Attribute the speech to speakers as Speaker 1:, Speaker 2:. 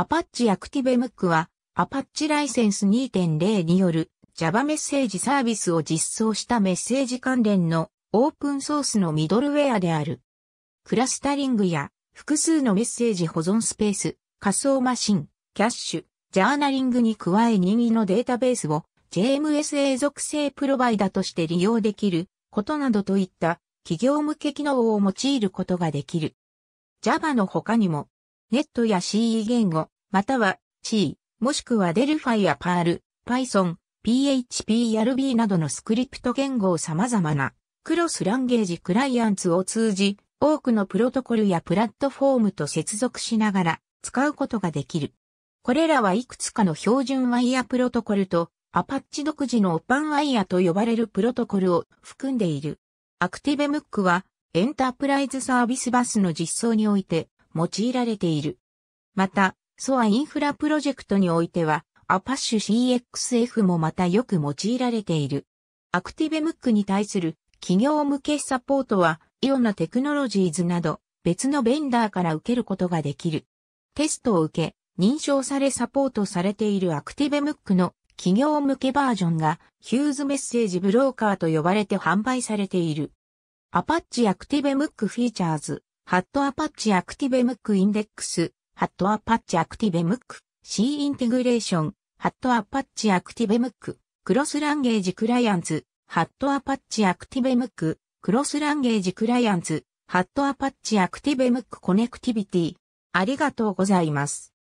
Speaker 1: アパッチアクティベムックは、アパッチライセンス2.0による Java メッセージサービスを実装したメッセージ関連のオープンソースのミドルウェアである。クラスタリングや複数のメッセージ保存スペース、仮想マシン、キャッシュ、ジャーナリングに加え任意のデータベースを JMSA 属性プロバイダとして利用できることなどといった企業向け機能を用いることができる。Java の他にもネットや CE 言語、または C、もしくはデルファイやパール、Python、PHP や Ruby などのスクリプト言語を様々なクロスランゲージクライアンツを通じ多くのプロトコルやプラットフォームと接続しながら使うことができる。これらはいくつかの標準ワイヤープロトコルとアパッチ独自のオパンワイヤと呼ばれるプロトコルを含んでいる。アクティブムックはエンタープライズサービスバスの実装において用いられている。また、ソアインフラプロジェクトにおいては、アパッシュ CXF もまたよく用いられている。アクティベムックに対する企業向けサポートは、イオナテクノロジーズなど別のベンダーから受けることができる。テストを受け、認証されサポートされているアクティベムックの企業向けバージョンがヒューズメッセージブローカーと呼ばれて販売されている。アパッチアクティベムックフィーチャーズハットアパッチアクティベムックインデックス、ハットアパッチアクティベムック、C インテグレーション、ハットアパッチアクティベムック、クロスランゲージクライアンツ、ハットアパッチアクティベムック、クロスランゲージクライアンツ、ハットアパッチアクティベムックコネクティビティ。ありがとうござ
Speaker 2: います。